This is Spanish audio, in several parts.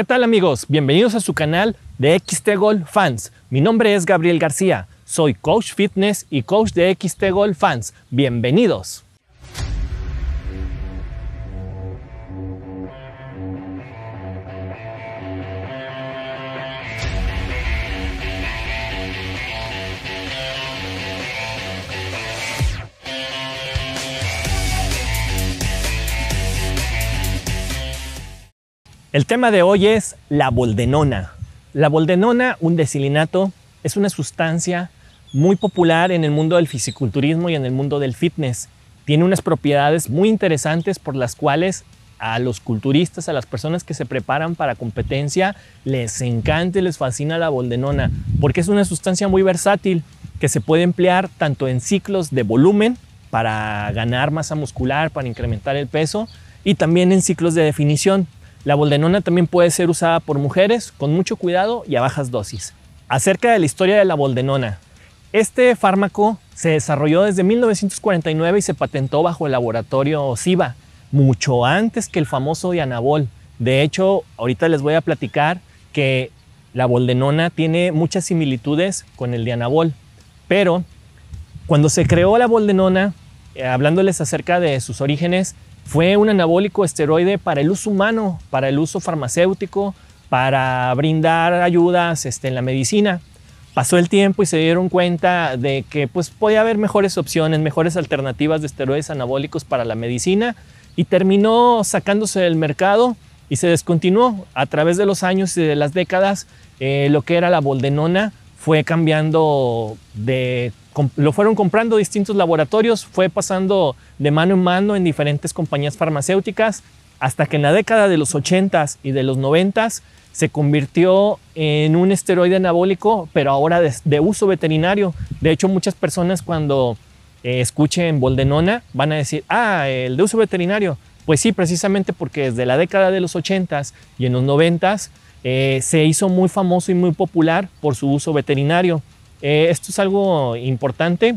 ¿Qué tal amigos? Bienvenidos a su canal de XT Golf Fans. Mi nombre es Gabriel García, soy coach fitness y coach de XT Golf Fans. Bienvenidos. El tema de hoy es la boldenona. La boldenona, un desilinato, es una sustancia muy popular en el mundo del fisiculturismo y en el mundo del fitness. Tiene unas propiedades muy interesantes por las cuales a los culturistas, a las personas que se preparan para competencia, les encanta y les fascina la boldenona, porque es una sustancia muy versátil que se puede emplear tanto en ciclos de volumen para ganar masa muscular, para incrementar el peso, y también en ciclos de definición, la boldenona también puede ser usada por mujeres con mucho cuidado y a bajas dosis. Acerca de la historia de la boldenona. Este fármaco se desarrolló desde 1949 y se patentó bajo el laboratorio SIVA, mucho antes que el famoso Dianabol. De hecho, ahorita les voy a platicar que la boldenona tiene muchas similitudes con el Dianabol, pero cuando se creó la boldenona, eh, hablándoles acerca de sus orígenes, fue un anabólico esteroide para el uso humano, para el uso farmacéutico, para brindar ayudas este, en la medicina. Pasó el tiempo y se dieron cuenta de que pues, podía haber mejores opciones, mejores alternativas de esteroides anabólicos para la medicina y terminó sacándose del mercado y se descontinuó a través de los años y de las décadas. Eh, lo que era la boldenona fue cambiando de lo fueron comprando distintos laboratorios, fue pasando de mano en mano en diferentes compañías farmacéuticas, hasta que en la década de los 80s y de los 90s se convirtió en un esteroide anabólico, pero ahora de, uso veterinario. De hecho, muchas personas cuando eh, escuchen Boldenona van a decir, ah, el de uso veterinario. Pues sí, precisamente porque desde la década de los 80s y en los 90s eh, se hizo muy famoso y muy popular por su uso veterinario. Eh, esto es algo importante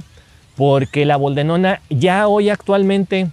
porque la boldenona ya hoy actualmente,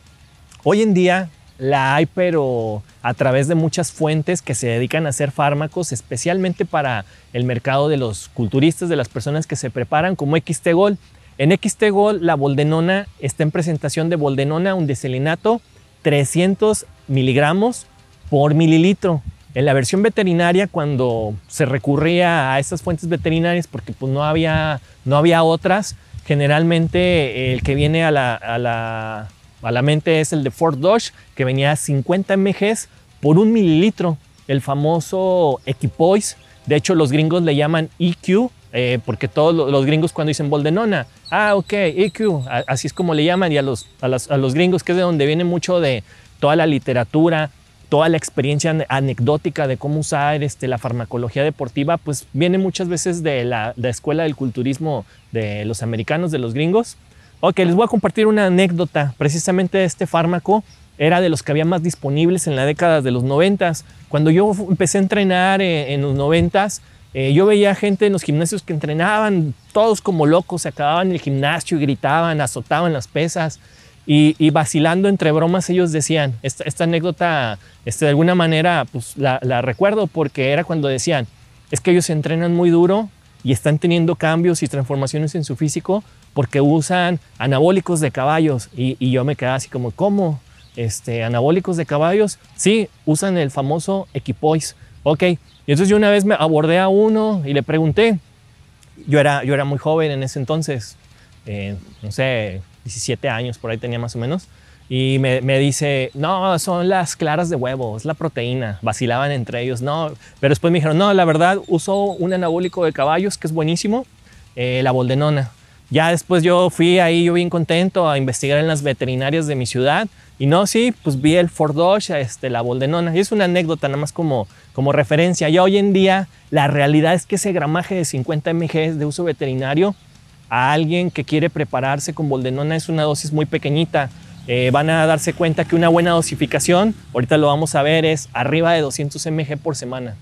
hoy en día la hay, pero a través de muchas fuentes que se dedican a hacer fármacos, especialmente para el mercado de los culturistas, de las personas que se preparan, como XTGol. En XTGol la boldenona está en presentación de boldenona, un deselinato, 300 miligramos por mililitro. En la versión veterinaria, cuando se recurría a esas fuentes veterinarias, porque pues, no, había, no había otras, generalmente el que viene a la, a la, a la mente es el de Ford Dodge, que venía a 50 mg por un mililitro, el famoso Equipoise. De hecho, los gringos le llaman EQ, eh, porque todos los gringos cuando dicen boldenona, ah, ok, EQ, así es como le llaman, y a los, a, a los gringos, que es de donde viene mucho de toda la literatura, toda la experiencia anecdótica de cómo usar este, la farmacología deportiva, pues viene muchas veces de la, escuela del culturismo de los americanos, de los gringos. Ok, les voy a compartir una anécdota. Precisamente este fármaco era de los que había más disponibles en la década de los 90. Cuando yo empecé a entrenar eh, en los 90, eh, yo veía gente en los gimnasios que entrenaban, todos como locos, se acababan el gimnasio y gritaban, azotaban las pesas. Y, vacilando entre bromas ellos decían, esta, anécdota este, de alguna manera pues, la, recuerdo porque era cuando decían, es que ellos entrenan muy duro y están teniendo cambios y transformaciones en su físico porque usan anabólicos de caballos. Y, yo me quedaba así como, ¿cómo? Este, anabólicos de caballos, sí, usan el famoso Equipoise. Ok, y entonces yo una vez me abordé a uno y le pregunté, yo era, yo era muy joven en ese entonces, eh, no sé, 17 años, por ahí tenía más o menos. Y me, dice, no, son las claras de huevo, es la proteína. Vacilaban entre ellos, no. Pero después me dijeron, no, la verdad, uso un anabólico de caballos que es buenísimo, eh, la boldenona. Ya después yo fui ahí, yo bien contento, a investigar en las veterinarias de mi ciudad. Y no, sí, pues vi el Ford Dodge, este, la boldenona. Y es una anécdota, nada más como, como referencia. Ya hoy en día, la realidad es que ese gramaje de 50 mg de uso veterinario a alguien que quiere prepararse con boldenona es una dosis muy pequeñita. Eh, van a darse cuenta que una buena dosificación, ahorita lo vamos a ver, es arriba de 200 mg por semana.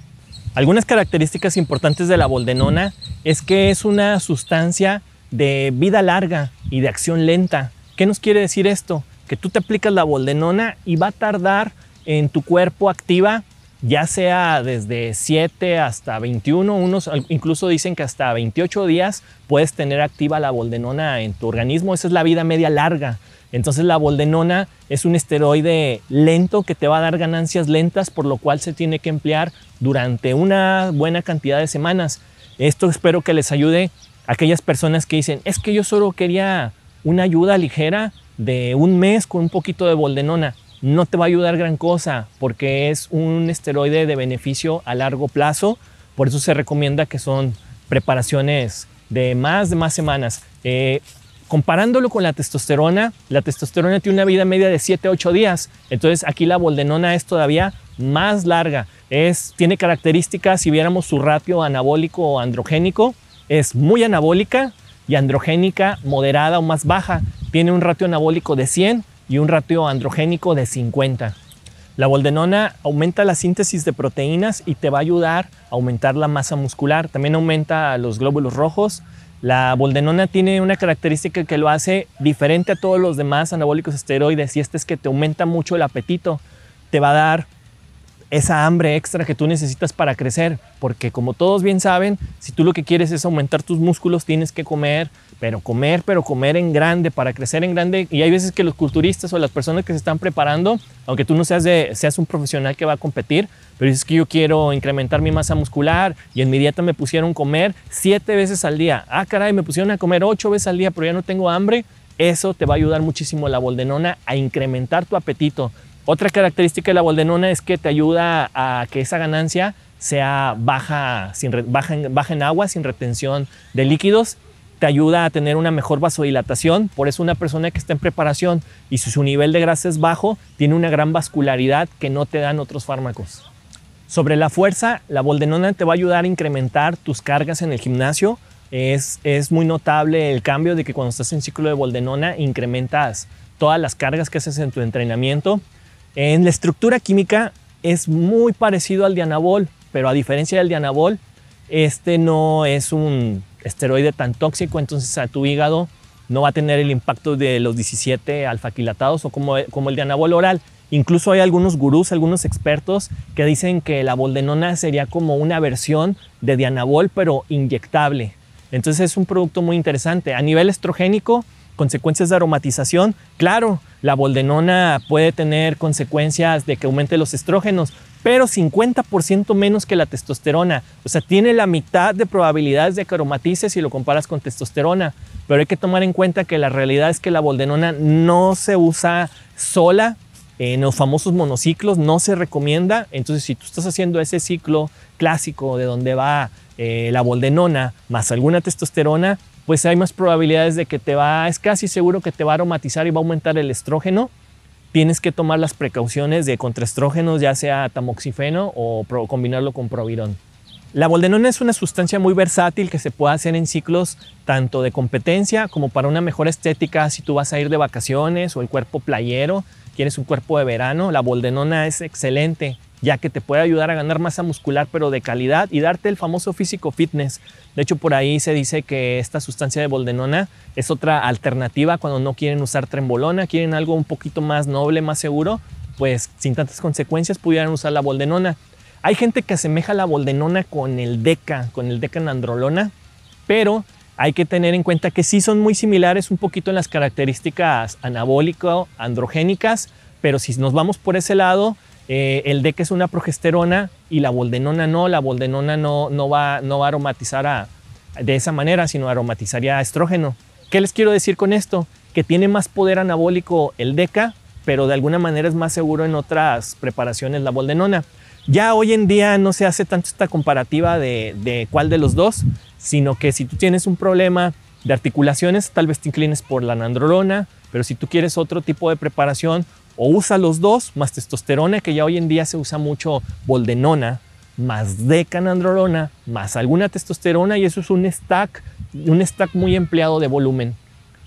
Algunas características importantes de la boldenona es que es una sustancia de vida larga y de acción lenta. ¿Qué nos quiere decir esto? Que tú te aplicas la boldenona y va a tardar en tu cuerpo activa ya sea desde 7 hasta 21, unos incluso dicen que hasta 28 días puedes tener activa la boldenona en tu organismo. Esa es la vida media larga. Entonces la boldenona es un esteroide lento que te va a dar ganancias lentas, por lo cual se tiene que emplear durante una buena cantidad de semanas. Esto espero que les ayude a aquellas personas que dicen, es que yo solo quería una ayuda ligera de un mes con un poquito de boldenona no te va a ayudar gran cosa porque es un esteroide de beneficio a largo plazo. Por eso se recomienda que son preparaciones de más de más semanas. Eh, comparándolo con la testosterona, la testosterona tiene una vida media de 7 a 8 días. Entonces aquí la boldenona es todavía más larga. Es, tiene características, si viéramos su ratio anabólico o androgénico, es muy anabólica y androgénica moderada o más baja. Tiene un ratio anabólico de 100 y un ratio androgénico de 50. La boldenona aumenta la síntesis de proteínas y te va a ayudar a aumentar la masa muscular. También aumenta los glóbulos rojos. La boldenona tiene una característica que lo hace diferente a todos los demás anabólicos esteroides y este es que te aumenta mucho el apetito. Te va a dar esa hambre extra que tú necesitas para crecer, porque como todos bien saben, si tú lo que quieres es aumentar tus músculos, tienes que comer pero comer, pero comer en grande, para crecer en grande. Y hay veces que los culturistas o las personas que se están preparando, aunque tú no seas, de, seas un profesional que va a competir, pero es que yo quiero incrementar mi masa muscular y en mi dieta me pusieron comer siete veces al día. Ah, caray, me pusieron a comer ocho veces al día, pero ya no tengo hambre. Eso te va a ayudar muchísimo la boldenona a incrementar tu apetito. Otra característica de la boldenona es que te ayuda a que esa ganancia sea baja, sin baja, baja en agua, sin retención de líquidos te ayuda a tener una mejor vasodilatación. Por eso una persona que está en preparación y si su nivel de grasa es bajo, tiene una gran vascularidad que no te dan otros fármacos. Sobre la fuerza, la boldenona te va a ayudar a incrementar tus cargas en el gimnasio. Es, es muy notable el cambio de que cuando estás en ciclo de boldenona incrementas todas las cargas que haces en tu entrenamiento. En la estructura química es muy parecido al dianabol, pero a diferencia del dianabol, este no es un esteroide tan tóxico, entonces a tu hígado no va a tener el impacto de los 17 alfaquilatados o como, como el dianabol oral. Incluso hay algunos gurús, algunos expertos que dicen que la boldenona sería como una versión de dianabol, pero inyectable. Entonces es un producto muy interesante. A nivel estrogénico, consecuencias de aromatización, claro, la boldenona puede tener consecuencias de que aumente los estrógenos, pero 50% menos que la testosterona. O sea, tiene la mitad de probabilidades de que aromatice si lo comparas con testosterona. Pero hay que tomar en cuenta que la realidad es que la boldenona no se usa sola en los famosos monociclos, no se recomienda. Entonces, si tú estás haciendo ese ciclo clásico de donde va eh, la boldenona más alguna testosterona, pues hay más probabilidades de que te va, es casi seguro que te va a aromatizar y va a aumentar el estrógeno. Tienes que tomar las precauciones de contraestrógenos, ya sea tamoxifeno o combinarlo con provirón. La boldenona es una sustancia muy versátil que se puede hacer en ciclos tanto de competencia como para una mejor estética si tú vas a ir de vacaciones o el cuerpo playero, quieres un cuerpo de verano, la boldenona es excelente ya que te puede ayudar a ganar masa muscular pero de calidad y darte el famoso físico fitness. De hecho, por ahí se dice que esta sustancia de boldenona es otra alternativa cuando no quieren usar trembolona, quieren algo un poquito más noble, más seguro, pues sin tantas consecuencias pudieran usar la boldenona. Hay gente que asemeja la boldenona con el deca, con el deca decanandrolona, pero hay que tener en cuenta que sí son muy similares un poquito en las características anabólico-androgénicas, pero si nos vamos por ese lado, eh, el deca es una progesterona y la boldenona no, la boldenona no, no, va, a aromatizar de esa manera, sino aromatizaría estrógeno. ¿Qué les quiero decir con esto? Que tiene más poder anabólico el DECA, pero de alguna manera es más seguro en otras preparaciones la boldenona. Ya hoy en día no se hace tanto esta comparativa de, de cuál de los dos, sino que si tú tienes un problema de articulaciones, tal vez te inclines por la nandrolona, pero si tú quieres otro tipo de preparación, o usa los dos, más testosterona, que ya hoy en día se usa mucho boldenona, más decanandrolona, más alguna testosterona, y eso es un stack, un stack muy empleado de volumen.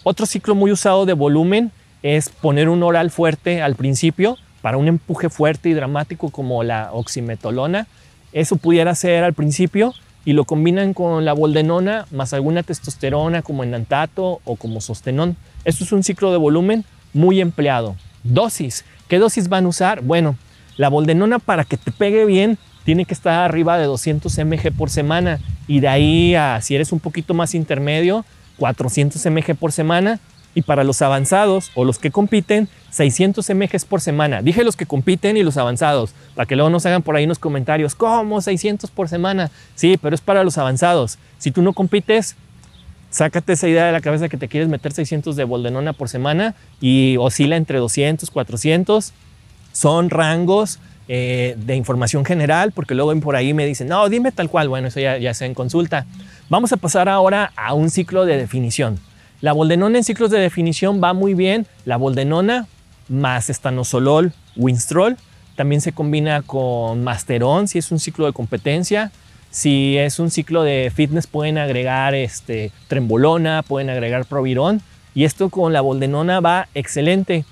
Otro ciclo muy usado de volumen es poner un oral fuerte al principio para un empuje fuerte y dramático como la oximetolona. Eso pudiera ser al principio y lo combinan con la boldenona más alguna testosterona como enantato o como sostenón. eso es un ciclo de volumen muy empleado. Dosis. ¿Qué dosis van a usar? Bueno, la boldenona para que te pegue bien tiene que estar arriba de 200 mg por semana y de ahí a, si eres un poquito más intermedio, 400 mg por semana y para los avanzados o los que compiten, 600 mg por semana. Dije los que compiten y los avanzados, para que luego nos hagan por ahí unos comentarios, ¿cómo 600 por semana? Sí, pero es para los avanzados. Si tú no compites, Sácate esa idea de la cabeza que te quieres meter 600 de boldenona por semana y oscila entre 200, 400. Son rangos eh, de información general, porque luego por ahí me dicen, no, dime tal cual. Bueno, eso ya, ya sea en consulta. Vamos a pasar ahora a un ciclo de definición. La boldenona en ciclos de definición va muy bien. La boldenona más estanosolol, winstrol. También se combina con Masteron si es un ciclo de competencia. Si es un ciclo de fitness, pueden agregar este, trembolona, pueden agregar provirón. Y esto con la boldenona va excelente.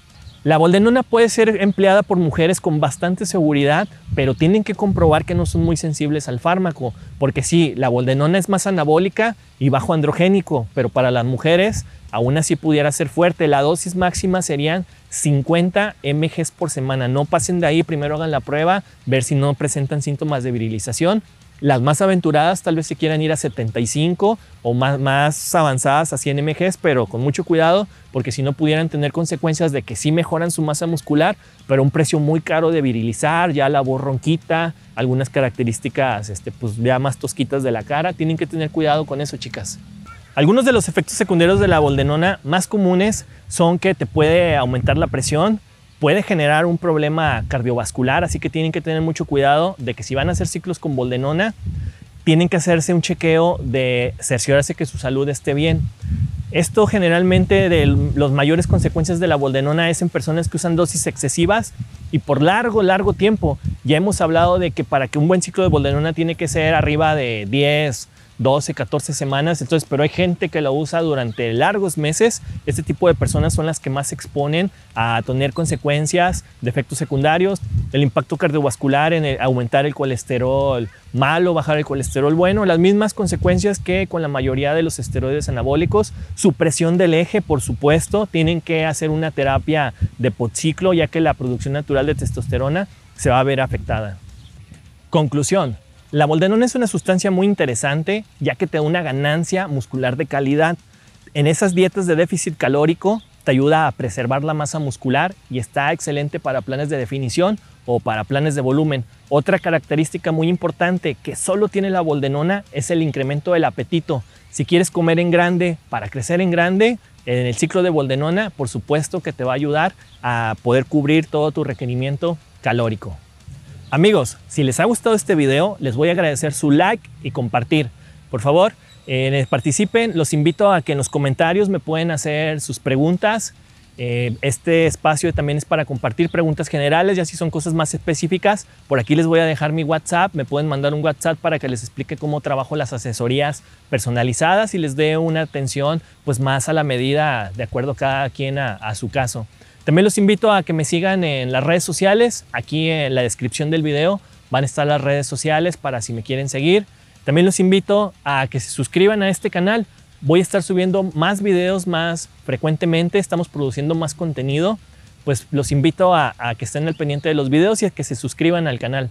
La boldenona puede ser empleada por mujeres con bastante seguridad, pero tienen que comprobar que no son muy sensibles al fármaco, porque sí, la boldenona es más anabólica y bajo androgénico, pero para las mujeres aún así pudiera ser fuerte. La dosis máxima serían 50 mg por semana. No pasen de ahí, primero hagan la prueba, ver si no presentan síntomas de virilización las más aventuradas tal vez se quieran ir a 75 o más, más avanzadas a 100 mg, pero con mucho cuidado porque si no pudieran tener consecuencias de que sí mejoran su masa muscular, pero un precio muy caro de virilizar, ya la borronquita, ronquita, algunas características este, pues ya más tosquitas de la cara. Tienen que tener cuidado con eso, chicas. Algunos de los efectos secundarios de la boldenona más comunes son que te puede aumentar la presión, puede generar un problema cardiovascular, así que tienen que tener mucho cuidado de que si van a hacer ciclos con boldenona, tienen que hacerse un chequeo de cerciorarse que su salud esté bien. Esto generalmente de las mayores consecuencias de la boldenona es en personas que usan dosis excesivas y por largo, largo tiempo. Ya hemos hablado de que para que un buen ciclo de boldenona tiene que ser arriba de 10, 12, 14 semanas. Entonces, pero hay gente que lo usa durante largos meses. Este tipo de personas son las que más se exponen a tener consecuencias de efectos secundarios, el impacto cardiovascular en aumentar el colesterol malo, bajar el colesterol bueno, las mismas consecuencias que con la mayoría de los esteroides anabólicos, supresión del eje, por supuesto, tienen que hacer una terapia de podciclo ya que la producción natural de testosterona se va a ver afectada. Conclusión, la boldenona es una sustancia muy interesante ya que te da una ganancia muscular de calidad. En esas dietas de déficit calórico te ayuda a preservar la masa muscular y está excelente para planes de definición o para planes de volumen. Otra característica muy importante que solo tiene la boldenona es el incremento del apetito. Si quieres comer en grande para crecer en grande, en el ciclo de boldenona, por supuesto que te va a ayudar a poder cubrir todo tu requerimiento calórico. Amigos, si les ha gustado este video, les voy a agradecer su like y compartir. Por favor, eh, participen. Los invito a que en los comentarios me pueden hacer sus preguntas. Eh, este espacio también es para compartir preguntas generales, y así son cosas más específicas. Por aquí les voy a dejar mi WhatsApp. Me pueden mandar un WhatsApp para que les explique cómo trabajo las asesorías personalizadas y les dé una atención pues más a la medida, de acuerdo cada quien a su caso. También los invito a que me sigan en las redes sociales. Aquí en la descripción del video van a estar las redes sociales para si me quieren seguir. También los invito a que se suscriban a este canal. Voy a estar subiendo más videos más frecuentemente. Estamos produciendo más contenido. Pues los invito a, que estén al pendiente de los videos y a que se suscriban al canal.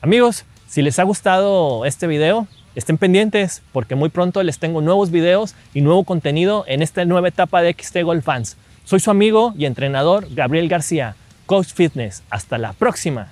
Amigos, si les ha gustado este video, estén pendientes porque muy pronto les tengo nuevos videos y nuevo contenido en esta nueva etapa de XT Golf Fans. Soy su amigo y entrenador Gabriel García, Coach Fitness. Hasta la próxima.